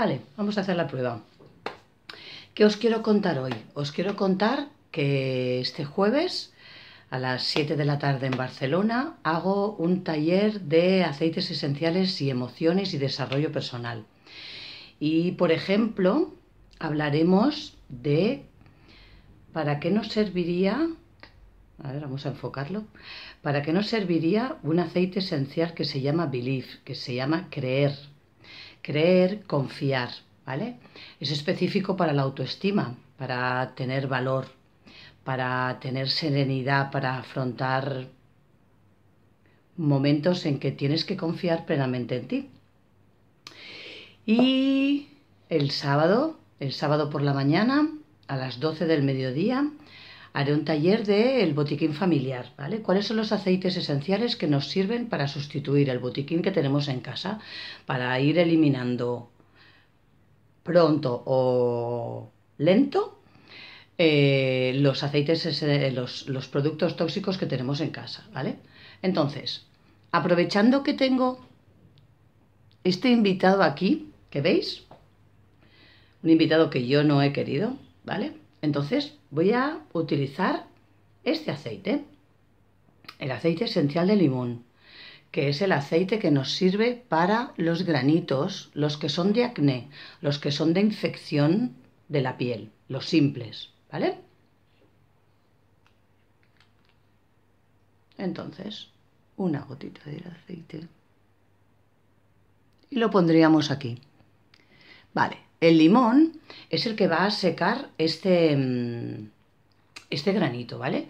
Vale, vamos a hacer la prueba. ¿Qué os quiero contar hoy? Os quiero contar que este jueves a las 7 de la tarde en Barcelona hago un taller de aceites esenciales y emociones y desarrollo personal. Y por ejemplo, hablaremos de para qué nos serviría, a ver, vamos a enfocarlo, para qué nos serviría un aceite esencial que se llama belief, que se llama creer creer, confiar, ¿vale? Es específico para la autoestima, para tener valor, para tener serenidad, para afrontar momentos en que tienes que confiar plenamente en ti. Y el sábado, el sábado por la mañana, a las 12 del mediodía, haré un taller del botiquín familiar, ¿vale? ¿Cuáles son los aceites esenciales que nos sirven para sustituir el botiquín que tenemos en casa? Para ir eliminando pronto o lento eh, los aceites, los, los productos tóxicos que tenemos en casa, ¿vale? Entonces, aprovechando que tengo este invitado aquí, que veis, un invitado que yo no he querido, ¿vale? Entonces voy a utilizar este aceite, el aceite esencial de limón, que es el aceite que nos sirve para los granitos, los que son de acné, los que son de infección de la piel, los simples, ¿vale? Entonces, una gotita del aceite. Y lo pondríamos aquí. Vale, el limón es el que va a secar este, mm, este granito, ¿vale?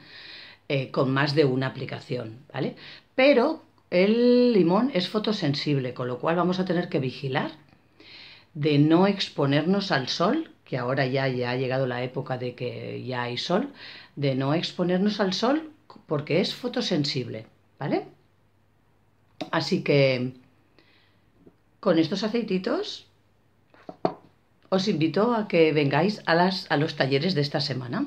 Eh, con más de una aplicación, ¿vale? Pero el limón es fotosensible, con lo cual vamos a tener que vigilar de no exponernos al sol, que ahora ya, ya ha llegado la época de que ya hay sol, de no exponernos al sol porque es fotosensible, ¿vale? Así que con estos aceititos os invito a que vengáis a, las, a los talleres de esta semana.